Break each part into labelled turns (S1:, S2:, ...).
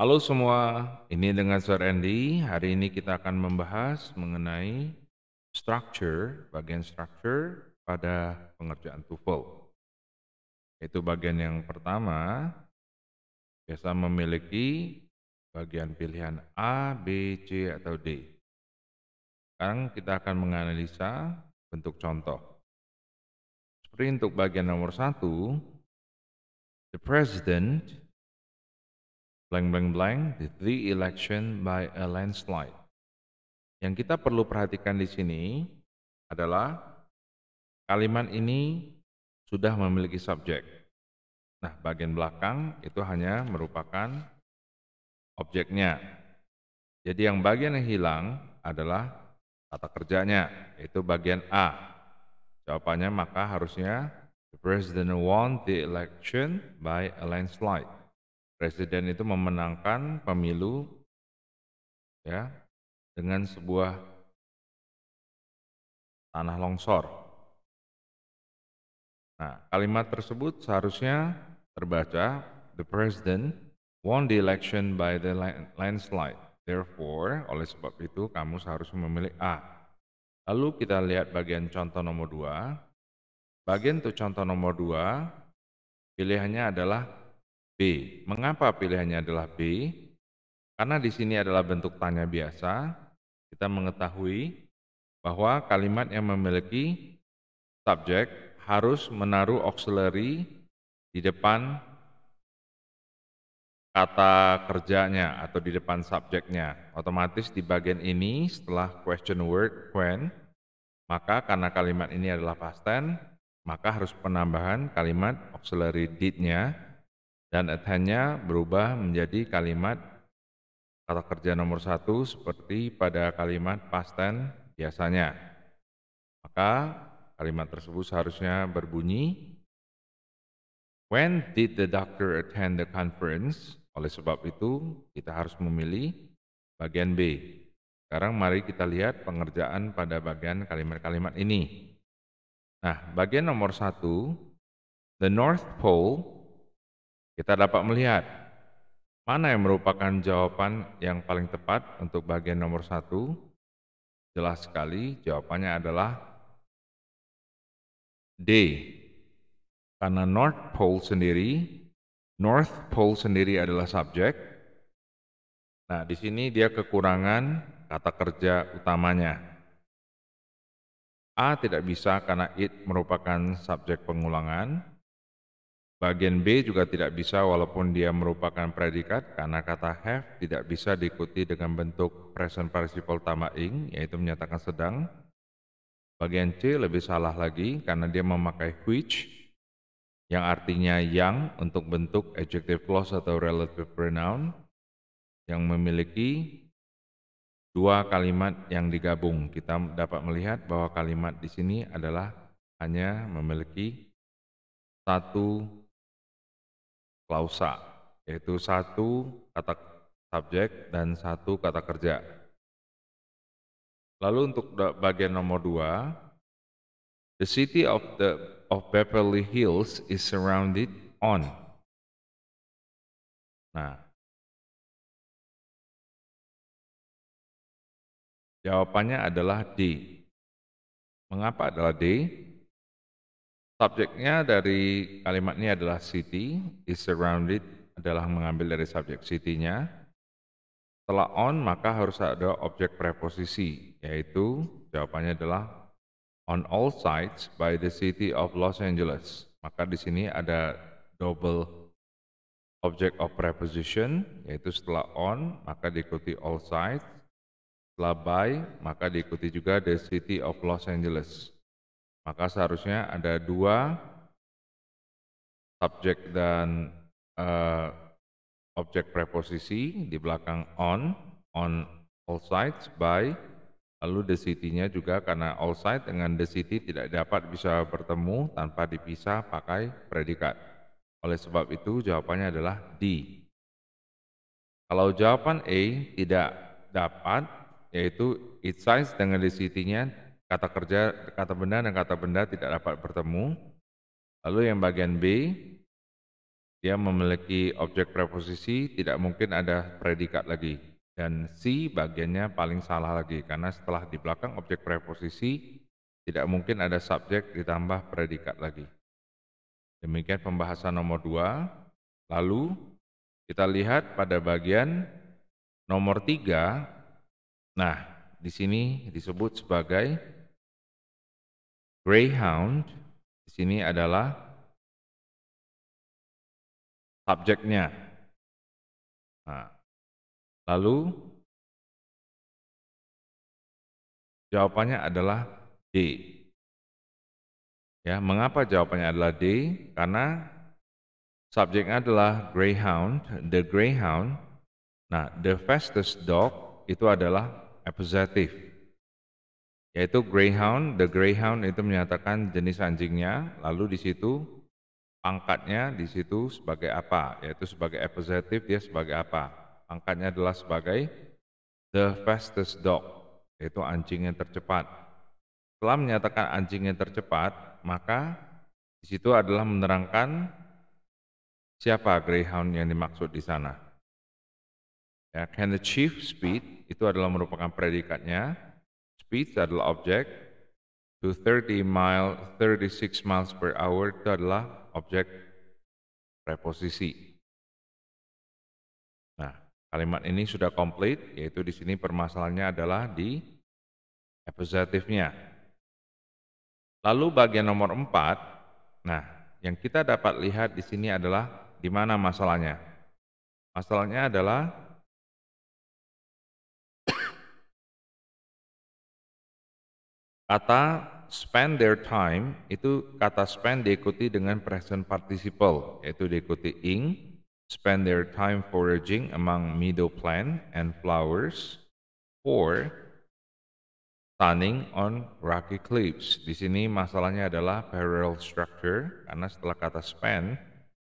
S1: Halo semua, ini dengan Sir Andy. Hari ini kita akan membahas mengenai structure, bagian structure pada pengerjaan TOEFL. Itu bagian yang pertama, biasa memiliki bagian pilihan A, B, C, atau D. Sekarang kita akan menganalisa bentuk contoh. Seperti untuk bagian nomor satu, the president blank blank blank the election by a landslide. Yang kita perlu perhatikan di sini adalah kalimat ini sudah memiliki subjek. Nah, bagian belakang itu hanya merupakan objeknya. Jadi yang bagian yang hilang adalah kata kerjanya, yaitu bagian A. Jawabannya maka harusnya the president won the election by a landslide. Presiden itu memenangkan pemilu ya dengan sebuah tanah longsor. Nah, kalimat tersebut seharusnya terbaca the president won the election by the landslide. Therefore, oleh sebab itu kamu seharusnya memilih A. Lalu kita lihat bagian contoh nomor 2. Bagian untuk contoh nomor 2 pilihannya adalah B. Mengapa pilihannya adalah B? Karena di sini adalah bentuk tanya biasa, kita mengetahui bahwa kalimat yang memiliki subjek harus menaruh auxiliary di depan kata kerjanya atau di depan subjeknya. Otomatis di bagian ini setelah question word when, maka karena kalimat ini adalah past tense, maka harus penambahan kalimat auxiliary did-nya dan adhannya berubah menjadi kalimat kata kerja nomor satu seperti pada kalimat past biasanya. Maka kalimat tersebut seharusnya berbunyi When did the doctor attend the conference? Oleh sebab itu, kita harus memilih bagian B. Sekarang mari kita lihat pengerjaan pada bagian kalimat-kalimat ini. Nah, bagian nomor satu, the North Pole kita dapat melihat mana yang merupakan jawaban yang paling tepat untuk bagian nomor satu. Jelas sekali jawabannya adalah D. Karena North Pole sendiri, North Pole sendiri adalah subjek. Nah, di sini dia kekurangan kata kerja utamanya. A tidak bisa karena it merupakan subjek pengulangan. Bagian B juga tidak bisa walaupun dia merupakan predikat karena kata have tidak bisa diikuti dengan bentuk present participle ing yaitu menyatakan sedang. Bagian C lebih salah lagi karena dia memakai which yang artinya yang untuk bentuk adjective clause atau relative pronoun yang memiliki dua kalimat yang digabung. Kita dapat melihat bahwa kalimat di sini adalah hanya memiliki satu klausa, yaitu satu kata subjek dan satu kata kerja. Lalu untuk bagian nomor dua, the city of the of Beverly Hills is surrounded on. Nah, jawabannya adalah D. Mengapa adalah D? Subjeknya dari kalimat ini adalah city, is surrounded adalah mengambil dari subjek city-nya. Setelah on maka harus ada objek preposisi, yaitu jawabannya adalah on all sides by the city of Los Angeles. Maka di sini ada double object of preposition, yaitu setelah on maka diikuti all sides, setelah by maka diikuti juga the city of Los Angeles. Maka seharusnya ada dua subjek dan uh, objek preposisi di belakang on, on all sides, by, lalu the city-nya juga karena all side dengan the city tidak dapat bisa bertemu tanpa dipisah pakai predikat. Oleh sebab itu jawabannya adalah D. Kalau jawaban A tidak dapat, yaitu it size dengan the city-nya kata kerja, kata benda dan kata benda tidak dapat bertemu. Lalu yang bagian B, dia memiliki objek preposisi, tidak mungkin ada predikat lagi. Dan C bagiannya paling salah lagi, karena setelah di belakang objek preposisi, tidak mungkin ada subjek ditambah predikat lagi. Demikian pembahasan nomor 2. Lalu kita lihat pada bagian nomor 3. Nah, di sini disebut sebagai Greyhound di sini adalah subjeknya. Nah, lalu jawabannya adalah D. Ya, mengapa jawabannya adalah D? Karena subjeknya adalah greyhound, the greyhound. Nah, the fastest dog itu adalah appositive yaitu greyhound. The greyhound itu menyatakan jenis anjingnya, lalu di situ pangkatnya di situ sebagai apa, yaitu sebagai appellative dia sebagai apa. Pangkatnya adalah sebagai the fastest dog, yaitu anjing yang tercepat. Setelah menyatakan anjing yang tercepat, maka di situ adalah menerangkan siapa greyhound yang dimaksud di sana. Ya, can achieve speed itu adalah merupakan predikatnya speed, adalah objek. To 30 mile, 36 miles per hour itu adalah objek preposisi. Nah, kalimat ini sudah komplit, yaitu di sini permasalahannya adalah di appositive-nya. Lalu bagian nomor 4, nah, yang kita dapat lihat di sini adalah di mana masalahnya. Masalahnya adalah Kata spend their time itu kata spend diikuti dengan present participle yaitu diikuti ing spend their time foraging among meadow plant and flowers for stunning on rocky cliffs. Di sini masalahnya adalah parallel structure karena setelah kata spend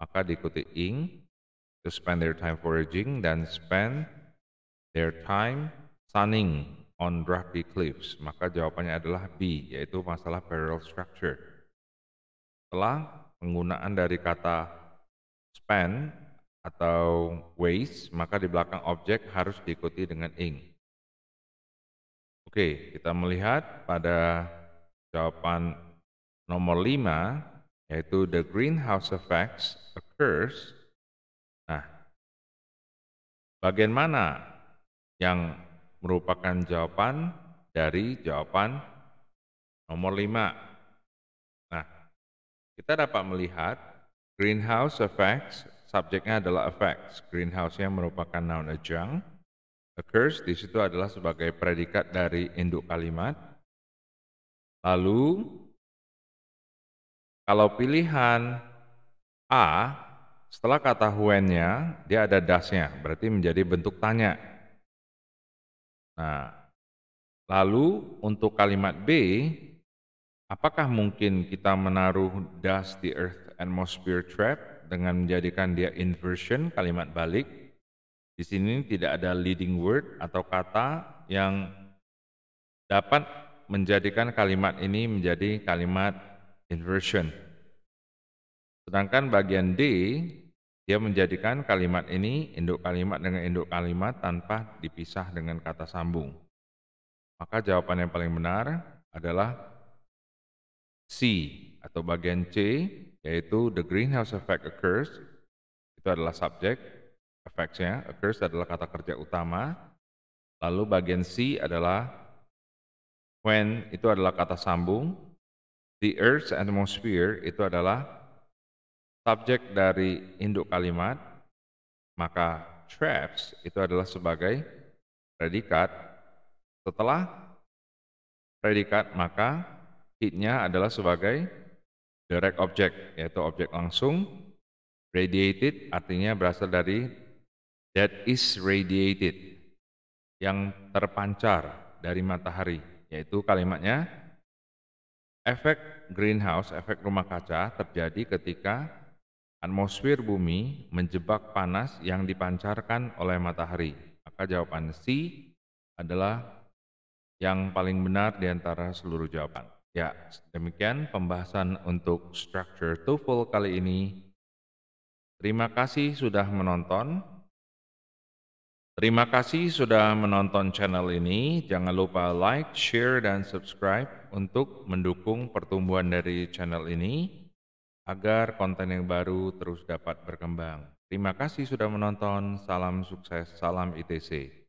S1: maka diikuti ing to spend their time foraging dan spend their time sunning on rocky cliffs? Maka jawabannya adalah B, yaitu masalah barrel structure. Setelah penggunaan dari kata span atau ways, maka di belakang objek harus diikuti dengan ing. Oke, kita melihat pada jawaban nomor 5, yaitu the greenhouse effects occurs. Nah, bagian mana yang merupakan jawaban dari jawaban nomor 5. Nah, kita dapat melihat greenhouse effects, subjeknya adalah effects. Greenhouse yang merupakan noun adjunct. Occurs di situ adalah sebagai predikat dari induk kalimat. Lalu, kalau pilihan A, setelah kata when-nya, dia ada dasnya, berarti menjadi bentuk tanya. Nah, lalu untuk kalimat B, apakah mungkin kita menaruh dust the earth atmosphere trap dengan menjadikan dia inversion kalimat balik? Di sini tidak ada leading word atau kata yang dapat menjadikan kalimat ini menjadi kalimat inversion. Sedangkan bagian D dia menjadikan kalimat ini induk kalimat dengan induk kalimat tanpa dipisah dengan kata sambung. Maka jawaban yang paling benar adalah C atau bagian C yaitu the greenhouse effect occurs itu adalah subjek efeknya occurs adalah kata kerja utama lalu bagian C adalah when itu adalah kata sambung the earth's atmosphere itu adalah subjek dari induk kalimat, maka traps itu adalah sebagai predikat. Setelah predikat, maka it-nya adalah sebagai direct object, yaitu objek langsung. Radiated artinya berasal dari that is radiated, yang terpancar dari matahari, yaitu kalimatnya efek greenhouse, efek rumah kaca terjadi ketika Atmosfer bumi menjebak panas yang dipancarkan oleh matahari. Maka jawaban C adalah yang paling benar di antara seluruh jawaban. Ya, demikian pembahasan untuk structure TOEFL kali ini. Terima kasih sudah menonton. Terima kasih sudah menonton channel ini. Jangan lupa like, share, dan subscribe untuk mendukung pertumbuhan dari channel ini agar konten yang baru terus dapat berkembang. Terima kasih sudah menonton. Salam sukses, salam ITC.